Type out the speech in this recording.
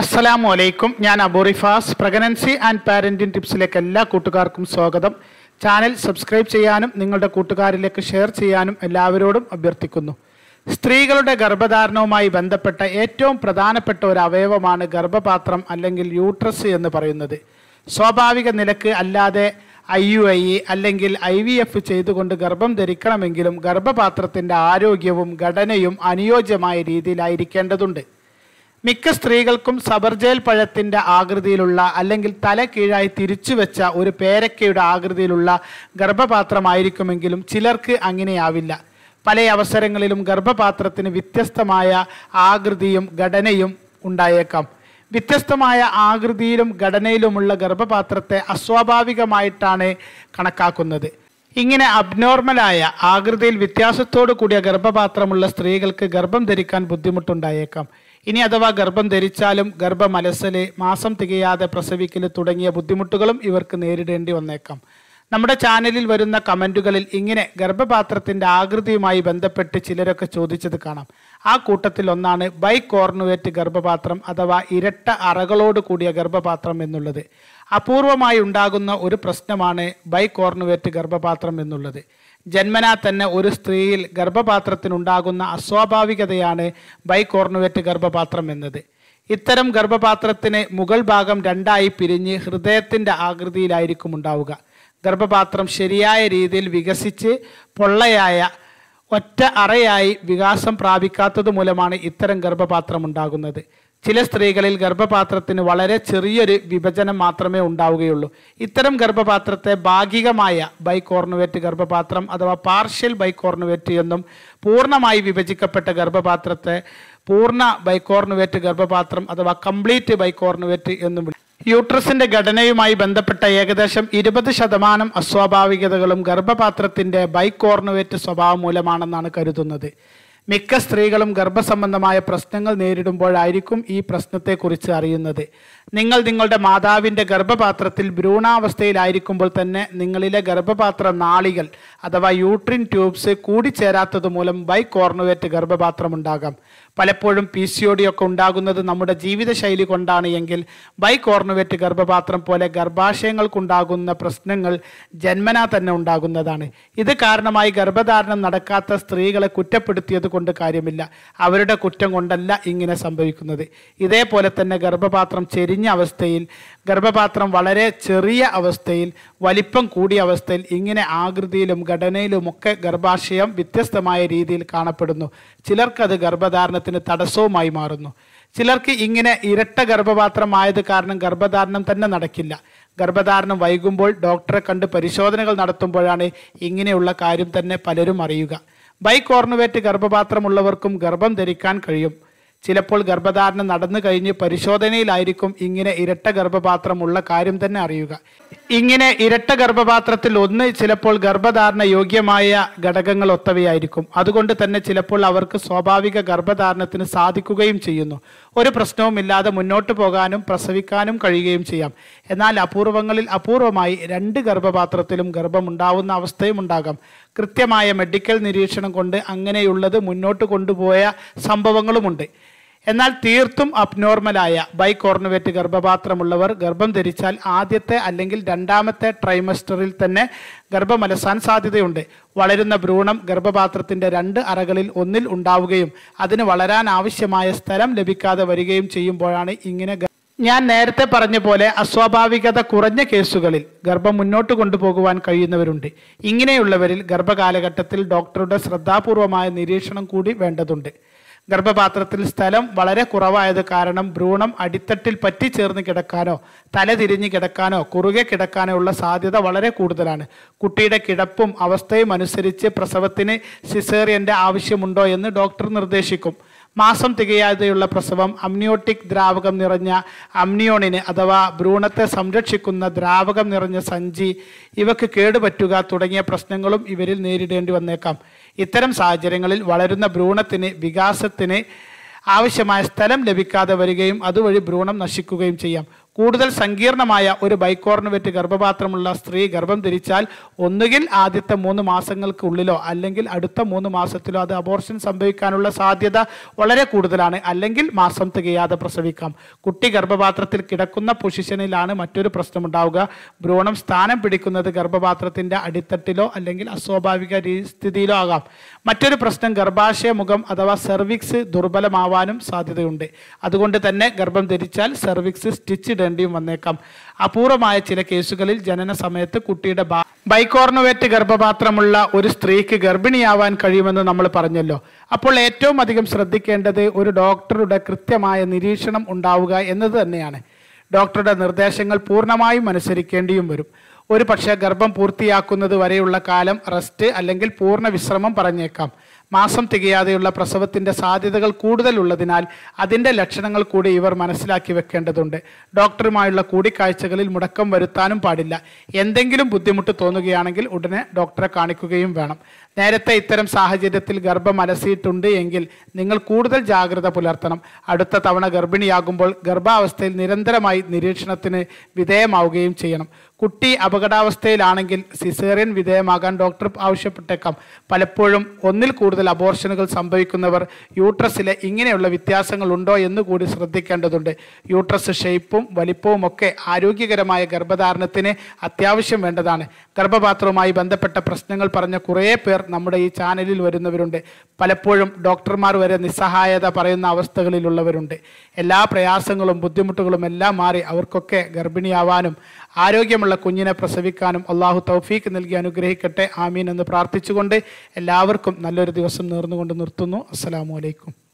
അസ്സലാമു അലൈക്കും ഞാൻ അബുറിഫാസ് പ്രഗ്നൻസി ആൻഡ് പാരൻറ്റിംഗ് ടിപ്സിലേക്ക് എല്ലാ കൂട്ടുകാർക്കും സ്വാഗതം ചാനൽ സബ്സ്ക്രൈബ് ചെയ്യാനും നിങ്ങളുടെ കൂട്ടുകാരിലേക്ക് ഷെയർ ചെയ്യാനും എല്ലാവരോടും അഭ്യർത്ഥിക്കുന്നു സ്ത്രീകളുടെ ഗർഭധാരണവുമായി ബന്ധപ്പെട്ട ഏറ്റവും പ്രധാനപ്പെട്ട ഒരു അവയവമാണ് ഗർഭപാത്രം അല്ലെങ്കിൽ യൂട്രസ് എന്ന് പറയുന്നത് സ്വാഭാവിക നിലക്ക് അല്ലാതെ ഐ യു ഐ അല്ലെങ്കിൽ ഐ വി എഫ് ചെയ്തുകൊണ്ട് ഗർഭം ധരിക്കണമെങ്കിലും ഗർഭപാത്രത്തിൻ്റെ ആരോഗ്യവും ഘടനയും അനുയോജ്യമായ രീതിയിലായിരിക്കേണ്ടതുണ്ട് മിക്ക സ്ത്രീകൾക്കും സബർജേൽ പഴത്തിൻ്റെ ആകൃതിയിലുള്ള അല്ലെങ്കിൽ തല കീഴായി തിരിച്ചു വെച്ച ഒരു പേരക്കയുടെ ആകൃതിയിലുള്ള ഗർഭപാത്രമായിരിക്കുമെങ്കിലും ചിലർക്ക് അങ്ങനെയാവില്ല പല അവസരങ്ങളിലും ഗർഭപാത്രത്തിന് വ്യത്യസ്തമായ ആകൃതിയും ഘടനയും ഉണ്ടായേക്കാം വ്യത്യസ്തമായ ആകൃതിയിലും ഘടനയിലുമുള്ള ഗർഭപാത്രത്തെ അസ്വാഭാവികമായിട്ടാണ് കണക്കാക്കുന്നത് ഇങ്ങനെ അബ്നോർമലായ ആകൃതിയിൽ വ്യത്യാസത്തോടു കൂടിയ ഗർഭപാത്രമുള്ള സ്ത്രീകൾക്ക് ഗർഭം ധരിക്കാൻ ബുദ്ധിമുട്ടുണ്ടായേക്കാം ഇനി അഥവാ ഗർഭം ധരിച്ചാലും ഗർഭമലസല് മാസം തികയാതെ പ്രസവിക്കൽ തുടങ്ങിയ ബുദ്ധിമുട്ടുകളും ഇവർക്ക് നേരിടേണ്ടി വന്നേക്കാം നമ്മുടെ ചാനലിൽ വരുന്ന കമൻറ്റുകളിൽ ഇങ്ങനെ ഗർഭപാത്രത്തിൻ്റെ ആകൃതിയുമായി ബന്ധപ്പെട്ട് ചിലരൊക്കെ ചോദിച്ചത് കാണാം ആ കൂട്ടത്തിൽ ഒന്നാണ് ബൈ കോർണുവേറ്റ് ഗർഭപാത്രം അഥവാ ഇരട്ട അറകളോട് കൂടിയ ഗർഭപാത്രം എന്നുള്ളത് അപൂർവമായി ഉണ്ടാകുന്ന ഒരു പ്രശ്നമാണ് ബൈ കോർണുവേറ്റ് ഗർഭപാത്രം എന്നുള്ളത് ജന്മനാ തന്നെ ഒരു സ്ത്രീയിൽ ഗർഭപാത്രത്തിനുണ്ടാകുന്ന അസ്വാഭാവികതയാണ് ബൈകോർണുവേറ്റ് ഗർഭപാത്രം എന്നത് ഇത്തരം ഗർഭപാത്രത്തിന് മുകൾ ഭാഗം രണ്ടായി പിരിഞ്ഞ് ഹൃദയത്തിൻ്റെ ആകൃതിയിലായിരിക്കും ഉണ്ടാവുക ഗർഭപാത്രം ശരിയായ രീതിയിൽ വികസിച്ച് പൊള്ളയായ ഒറ്റ അറയായി വികാസം പ്രാപിക്കാത്തത് മൂലമാണ് ഇത്തരം ഗർഭപാത്രം ഉണ്ടാകുന്നത് ചില സ്ത്രീകളിൽ ഗർഭപാത്രത്തിന് വളരെ ചെറിയൊരു വിഭജനം മാത്രമേ ഉണ്ടാവുകയുള്ളൂ ഇത്തരം ഗർഭപാത്രത്തെ ഭാഗികമായ ബൈക്കോർണുവേറ്റ് ഗർഭപാത്രം അഥവാ പാർഷ്യൽ ബൈക്കോർണുവേറ്റ് എന്നും പൂർണ്ണമായി വിഭജിക്കപ്പെട്ട ഗർഭപാത്രത്തെ പൂർണ്ണ ബൈക്കോർണുവേറ്റ് ഗർഭപാത്രം അഥവാ കംപ്ലീറ്റ് ബൈക്കോർണുവേറ്റ് എന്നും യൂട്രസിന്റെ ഘടനയുമായി ബന്ധപ്പെട്ട ഏകദേശം ഇരുപത് ശതമാനം അസ്വാഭാവികതകളും ഗർഭപാത്രത്തിന്റെ ബൈക്കോർണുവേറ്റ് സ്വഭാവം മൂലമാണെന്നാണ് കരുതുന്നത് മിക്ക സ്ത്രീകളും ഗർഭസംബന്ധമായ പ്രശ്നങ്ങൾ നേരിടുമ്പോഴായിരിക്കും ഈ പ്രശ്നത്തെക്കുറിച്ച് അറിയുന്നത് നിങ്ങൾ നിങ്ങളുടെ മാതാവിൻ്റെ ഗർഭപാത്രത്തിൽ ഭ്രൂണാവസ്ഥയിലായിരിക്കുമ്പോൾ തന്നെ നിങ്ങളിലെ ഗർഭപാത്ര നാളികൾ അഥവാ യൂട്രിൻ ട്യൂബ്സ് കൂടിച്ചേരാത്തത് മൂലം ബൈ കോർണുവേറ്റ് ഗർഭപാത്രമുണ്ടാകാം പലപ്പോഴും പി സി ഒ ഡി ഒക്കെ ഉണ്ടാകുന്നത് നമ്മുടെ ജീവിതശൈലി കൊണ്ടാണ് എങ്കിൽ ബൈക്കോർണുവേറ്റ് ഗർഭപാത്രം പോലെ ഗർഭാശയങ്ങൾക്കുണ്ടാകുന്ന പ്രശ്നങ്ങൾ ജന്മനാ തന്നെ ഉണ്ടാകുന്നതാണ് ഇത് കാരണമായി ഗർഭധാരണം നടക്കാത്ത സ്ത്രീകളെ കുറ്റപ്പെടുത്തിയത് കൊണ്ട് കാര്യമില്ല അവരുടെ കുറ്റം കൊണ്ടല്ല ഇങ്ങനെ സംഭവിക്കുന്നത് ഇതേപോലെ തന്നെ ഗർഭപാത്രം ചെരിഞ്ഞ അവസ്ഥയിൽ ഗർഭപാത്രം വളരെ ചെറിയ അവസ്ഥയിൽ വലിപ്പം കൂടിയ അവസ്ഥയിൽ ഇങ്ങനെ ആകൃതിയിലും ഘടനയിലുമൊക്കെ ഗർഭാശയം വ്യത്യസ്തമായ രീതിയിൽ കാണപ്പെടുന്നു ചിലർക്കത് ഗർഭധാരണത്തിൽ ഗർഭധാരണത്തിന് തടസ്സവുമായി മാറുന്നു ചിലർക്ക് ഇങ്ങനെ ഇരട്ട ഗർഭപാത്രമായത് കാരണം ഗർഭധാരണം തന്നെ നടക്കില്ല ഗർഭധാരണം വൈകുമ്പോൾ ഡോക്ടറെ കണ്ട് പരിശോധനകൾ നടത്തുമ്പോഴാണ് ഇങ്ങനെയുള്ള കാര്യം തന്നെ പലരും അറിയുക ബൈ കോർണുവേറ്റ് ഗർഭപാത്രമുള്ളവർക്കും ഗർഭം ധരിക്കാൻ കഴിയും ചിലപ്പോൾ ഗർഭധാരണം നടന്നു കഴിഞ്ഞ് പരിശോധനയിലായിരിക്കും ഇങ്ങനെ ഇരട്ട ഗർഭപാത്രമുള്ള കാര്യം തന്നെ അറിയുക ഇങ്ങനെ ഇരട്ട ഗർഭപാത്രത്തിൽ ഒന്ന് ചിലപ്പോൾ ഗർഭധാരണ യോഗ്യമായ ഘടകങ്ങൾ ഒത്തവയായിരിക്കും അതുകൊണ്ട് തന്നെ ചിലപ്പോൾ അവർക്ക് സ്വാഭാവിക ഗർഭധാരണത്തിന് സാധിക്കുകയും ചെയ്യുന്നു ഒരു പ്രശ്നവുമില്ലാതെ മുന്നോട്ട് പോകാനും പ്രസവിക്കാനും കഴിയുകയും ചെയ്യാം എന്നാൽ അപൂർവങ്ങളിൽ അപൂർവമായി രണ്ട് ഗർഭപാത്രത്തിലും ഗർഭമുണ്ടാവുന്ന അവസ്ഥയും ഉണ്ടാകാം കൃത്യമായ മെഡിക്കൽ നിരീക്ഷണം കൊണ്ട് അങ്ങനെയുള്ളത് മുന്നോട്ട് കൊണ്ടുപോയ സംഭവങ്ങളുമുണ്ട് എന്നാൽ തീർത്തും അബ്നോർമലായ ബൈക്കോർണുവേറ്റ് ഗർഭപാത്രമുള്ളവർ ഗർഭം ധരിച്ചാൽ ആദ്യത്തെ അല്ലെങ്കിൽ രണ്ടാമത്തെ ട്രൈമസ്റ്ററിൽ തന്നെ ഗർഭമലസാൻ സാധ്യതയുണ്ട് വളരുന്ന ഭ്രൂണം ഗർഭപാത്രത്തിൻ്റെ രണ്ട് അറകളിൽ ഒന്നിൽ ഉണ്ടാവുകയും അതിന് വളരാൻ ആവശ്യമായ സ്ഥലം ലഭിക്കാതെ വരികയും ചെയ്യുമ്പോഴാണ് ഇങ്ങനെ ഞാൻ നേരത്തെ പറഞ്ഞ പോലെ അസ്വാഭാവികത കുറഞ്ഞ കേസുകളിൽ ഗർഭം മുന്നോട്ട് കൊണ്ടുപോകുവാൻ കഴിയുന്നവരുണ്ട് ഇങ്ങനെയുള്ളവരിൽ ഗർഭകാലഘട്ടത്തിൽ ഡോക്ടറുടെ ശ്രദ്ധാപൂർവമായ നിരീക്ഷണം കൂടി വേണ്ടതുണ്ട് ഗർഭപാത്രത്തിൽ സ്ഥലം വളരെ കുറവായത് കാരണം ഭ്രൂണം അടിത്തട്ടിൽ പറ്റി ചേർന്ന് കിടക്കാനോ തല തിരിഞ്ഞ് കിടക്കാനോ കുറുകെ കിടക്കാനോ ഉള്ള സാധ്യത വളരെ കൂടുതലാണ് കുട്ടിയുടെ കിടപ്പും അവസ്ഥയും അനുസരിച്ച് പ്രസവത്തിന് സിസേറിയൻ്റെ ആവശ്യമുണ്ടോ എന്ന് ഡോക്ടർ നിർദ്ദേശിക്കും മാസം തികയാതെയുള്ള പ്രസവം അമ്നിയോട്ടിക് ദ്രാവകം നിറഞ്ഞ അമ്നിയോണിന് അഥവാ ഭ്രൂണത്തെ സംരക്ഷിക്കുന്ന ദ്രാവകം നിറഞ്ഞ സഞ്ചി ഇവക്ക് കേടുപറ്റുക തുടങ്ങിയ പ്രശ്നങ്ങളും ഇവരിൽ നേരിടേണ്ടി വന്നേക്കാം ഇത്തരം സാഹചര്യങ്ങളിൽ വളരുന്ന ഭ്രൂണത്തിന് വികാസത്തിന് ആവശ്യമായ സ്ഥലം ലഭിക്കാതെ വരികയും അതുവഴി ഭ്രൂണം നശിക്കുകയും ചെയ്യാം കൂടുതൽ സങ്കീർണമായ ഒരു ബൈക്കോർണുവെറ്റ് ഗർഭപാത്രമുള്ള സ്ത്രീ ഗർഭം ധരിച്ചാൽ ഒന്നുകിൽ ആദ്യത്തെ മൂന്ന് മാസങ്ങൾക്കുള്ളിലോ അല്ലെങ്കിൽ അടുത്ത മൂന്ന് മാസത്തിലോ അത് അബോർഷൻ സംഭവിക്കാനുള്ള സാധ്യത വളരെ കൂടുതലാണ് അല്ലെങ്കിൽ മാസം തികയാതെ പ്രസവിക്കാം കുട്ടി ഗർഭപാത്രത്തിൽ കിടക്കുന്ന പൊസിഷനിലാണ് മറ്റൊരു പ്രശ്നമുണ്ടാവുക ഭ്രൂണം സ്ഥാനം പിടിക്കുന്നത് ഗർഭപാത്രത്തിൻ്റെ അടിത്തട്ടിലോ അല്ലെങ്കിൽ അസ്വാഭാവിക സ്ഥിതിയിലോ ആകാം മറ്റൊരു പ്രശ്നം ഗർഭാശയ മുഖം അഥവാ സെർവിക്സ് ദുർബലമാവാനും സാധ്യതയുണ്ട് അതുകൊണ്ട് തന്നെ ഗർഭം ധരിച്ചാൽ സെർവിക്സ് ഇടേണ്ട പ്രതിസന്ധിയും വന്നേക്കാം അപൂർവമായ ചില കേസുകളിൽ ജനന സമയത്ത് കുട്ടിയുടെ ബൈക്കോർണവേറ്റ് ഗർഭപാത്രമുള്ള ഒരു സ്ത്രീക്ക് ഗർഭിണിയാവാൻ കഴിയുമെന്ന് നമ്മൾ പറഞ്ഞല്ലോ അപ്പോൾ ഏറ്റവും അധികം ശ്രദ്ധിക്കേണ്ടത് ഒരു ഡോക്ടറുടെ കൃത്യമായ നിരീക്ഷണം ഉണ്ടാവുക എന്നത് തന്നെയാണ് ഡോക്ടറുടെ നിർദ്ദേശങ്ങൾ പൂർണ്ണമായും അനുസരിക്കേണ്ടിയും വരും ഒരു പക്ഷേ ഗർഭം പൂർത്തിയാക്കുന്നത് വരെയുള്ള കാലം റെസ്റ്റ് അല്ലെങ്കിൽ പൂർണ്ണ വിശ്രമം പറഞ്ഞേക്കാം മാസം തികയാതെയുള്ള പ്രസവത്തിൻ്റെ സാധ്യതകൾ കൂടുതലുള്ളതിനാൽ അതിൻ്റെ ലക്ഷണങ്ങൾ കൂടി ഇവർ മനസ്സിലാക്കി വെക്കേണ്ടതുണ്ട് ഡോക്ടറുമായുള്ള കൂടിക്കാഴ്ചകളിൽ മുടക്കം വരുത്താനും പാടില്ല എന്തെങ്കിലും ബുദ്ധിമുട്ട് തോന്നുകയാണെങ്കിൽ ഉടനെ ഡോക്ടറെ കാണിക്കുകയും വേണം നേരത്തെ ഇത്തരം സാഹചര്യത്തിൽ ഗർഭം അലസിയിട്ടുണ്ട് എങ്കിൽ നിങ്ങൾ കൂടുതൽ ജാഗ്രത പുലർത്തണം അടുത്ത തവണ ഗർഭിണിയാകുമ്പോൾ ഗർഭാവസ്ഥയിൽ നിരന്തരമായി നിരീക്ഷണത്തിന് വിധേയമാവുകയും ചെയ്യണം കുട്ടി അപകടാവസ്ഥയിലാണെങ്കിൽ സിസേറിയൻ വിധേയമാകാൻ ഡോക്ടർ ആവശ്യപ്പെട്ടേക്കാം പലപ്പോഴും ഒന്നിൽ കൂടുതൽ അബോർഷനുകൾ സംഭവിക്കുന്നവർ യൂട്രസിലെ ഇങ്ങനെയുള്ള വ്യത്യാസങ്ങൾ ഉണ്ടോ എന്ന് കൂടി ശ്രദ്ധിക്കേണ്ടതുണ്ട് യൂട്രസ് ഷേപ്പും വലിപ്പവും ഒക്കെ ആരോഗ്യകരമായ ഗർഭധാരണത്തിന് അത്യാവശ്യം വേണ്ടതാണ് ഗർഭപാത്രവുമായി ബന്ധപ്പെട്ട പ്രശ്നങ്ങൾ പറഞ്ഞ കുറേ പേർ നമ്മുടെ ഈ ചാനലിൽ വരുന്നവരുണ്ട് പലപ്പോഴും ഡോക്ടർമാർ വരെ നിസ്സഹായത പറയുന്ന അവസ്ഥകളിലുള്ളവരുണ്ട് എല്ലാ പ്രയാസങ്ങളും ബുദ്ധിമുട്ടുകളും എല്ലാം മാറി അവർക്കൊക്കെ ഗർഭിണിയാവാനും ആരോഗ്യമുള്ള കുഞ്ഞിനെ പ്രസവിക്കാനും അള്ളാഹു തൗഫീക്ക് നൽകി അനുഗ്രഹിക്കട്ടെ ആമീൻ എന്ന് പ്രാർത്ഥിച്ചുകൊണ്ട് എല്ലാവർക്കും നല്ലൊരു ദിവസം നേർന്നുകൊണ്ട് നിർത്തുന്നു അസ്സലാമു അലൈക്കും